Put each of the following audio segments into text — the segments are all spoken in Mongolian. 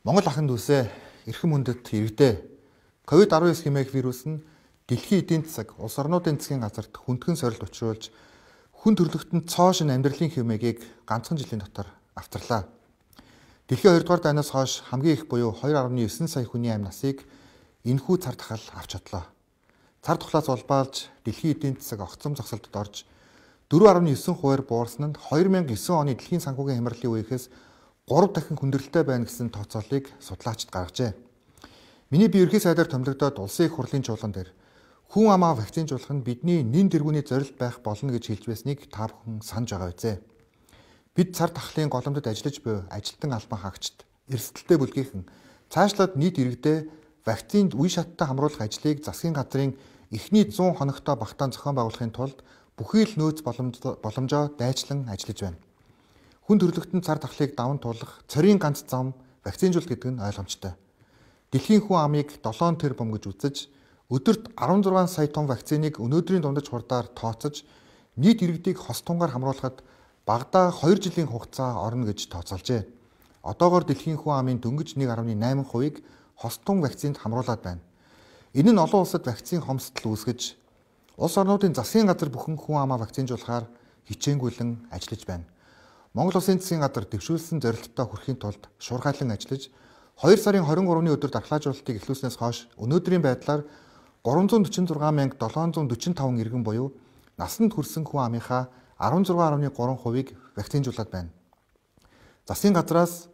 Монгол ахын дүүсээ эрхэм хүндэт иргэдээ COVID-19 хэмээх вирус нь дэлхийн эдийн засаг, улс орнуудын засгийн газарт хүндхэн сорилт учруулж хүн төрөлхтөнд цоо шин амьдралын хэмээгийг ганцхан жилийн дотор авчирлаа. Дэлхийн 2 дугаар дайнаас хойш хамгийн их буюу 2.9 сая хүний амь насыг энэхүү цар тахал авч чадлаа. Цар тухлаас улбаалж дэлхийн эдийн засаг огцом зогсолтод орж 4.9 хувиар буурсан нь 2009 оны дэлхийн санхүүгийн хямралын үеэхээс 3 дахин хүндрэлтэй байна гэсэн тооцоолыг судлаачид гаргажээ. Миний би ерхий сайдаар томилогдоод улсын их хурлын чуулган дээр хүн амаа вакцинжуулах нь бидний нэн тэргүүний зорилт байх болно гэж хэлж байсныг та бүхэн санаж байгаа үзье. Бид цар тахлын голомдод ажиллаж буй ажилтан албан хаагчд эрсдэлтэй бүлгийнхэн цаашлаад нийт иргэдээ вакцинд үе шаттай хамруулах ажлыг засгийн газрын эхний 100 хоногтой багтаан зохион байгуулахын тулд бүхий л нөөц боломжоо дайчлан ажиллаж байна хүн төрөлхтөн цар тахлыг даван туулах цорын ганц зам вакцинжуулалт гэдэг нь ойлгомжтой. Дэлхийн хүн амыг 7 тэрбум гэж үзэж, өдөрт 16 сая тонн вакциныг өнөөдрийн дундаж хурдаар тооцож, нийт иргэдийг хос тунгаар хамруулахад багадаа 2 жилийн хугацаа орно гэж тооцолжээ. Одоогоор дэлхийн хүн амын дөнгөж 1.8%-ийг хос тун вакцинд хамруулад байна. Энэ нь олон улсад вакцины хомсдол үүсгэж, улс орнуудын засгийн газар бүхэн хүн амаа вакцинжуулахаар хичээнгүйлэн ажиллаж байна. Монгол Улсын Засгийн газар дэвшүүлсэн зорилттой хүрэхийн тулд шуурхайлан ажиллаж 2 сарын 23-ны өдөр дархлаажуулалтыг эхлүүлснээс хойш өнөөдрийн байдлаар 346745 иргэн буюу насанд хүрсэн хүн амынхаа 16.3%-ийг вакцинжуулаад байна. Засгийн газраас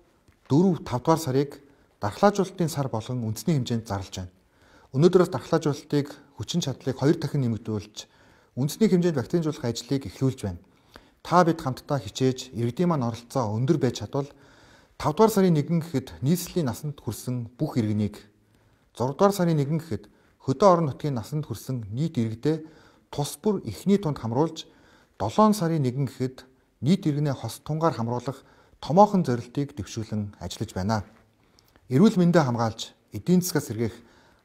4-5 дугаар сарыг дархлаажуулалтын сар болгон үндэсний хэмжээнд зарлж байна. Өнөөдрөөс дархлаажуулалтыг хүчин чадлыг хоёр дахин нэмэгдүүлж үндэсний хэмжээнд вакцинжуулах ажлыг эхлүүлж байна та бид хамтдаа хичээж иргэдийн маань оролцоо өндөр байж чадвал 5 дугаар сарын 1 гэхэд нийслэлийн насанд хүрсэн бүх иргэнийг 6 дугаар сарын 1 гэхэд хөдөө орон нутгийн насанд хүрсэн нийт иргэдээ тус бүр эхний тунд хамруулж 7 сарын 1 гэхэд нийт иргэнээ хос тунгаар хамруулах томоохон зорилтыг дэвшүүлэн ажиллаж байна. Эрүүл мэндэ хамгаалж, эдийн засгаас сэргээх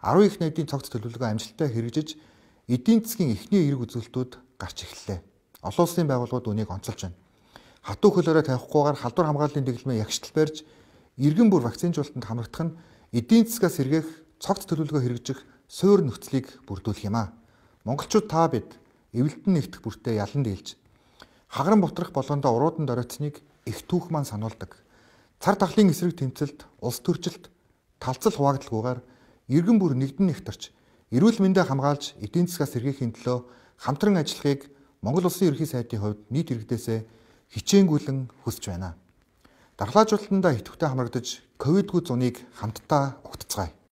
12 их найдын цогц төлөвлөгөө амжилттай хэрэгжиж, эдийн засгийн эхний эрэг үзүүлэлтүүд гарч эхэллээ. Олон улсын байгууллагууд үнийг онцолж байна. Хатуу хөлөөрөө тавихгүйгээр халдвар хамгааллын дэглэмээ ягштал барьж иргэн бүр вакцинжуулалтанд хамрагдах нь эдийн засгаас сэргээх цогц төлөвлөгөө хэрэгжих суурь нөхцөлийг бүрдүүлэх юм а. Монголчууд та бид эвлэлтэн нэгдэх бүртээ ялан дийлж хагран бутрах болгондоо уруудан доройтсныг их түүх маань сануулдаг. Цар тахлын эсрэг тэмцэлд, улс төрчлөлт талцал хуваагдалгүйгээр иргэн бүр нэгдэн нэгтэрч эрүүл мэндэ хамгаалж эдийн засгаас сэргийхийн төлөө хамтран ажиллахыг Монгол улсын ерхий сайдын хувьд нийт иргэдээсээ хичээнгүйлэн хөсж байна. Дархлаажуулалтанда идэвхтэй хамрагдаж ковидгүй зуныг хамтдаа угтцгаая.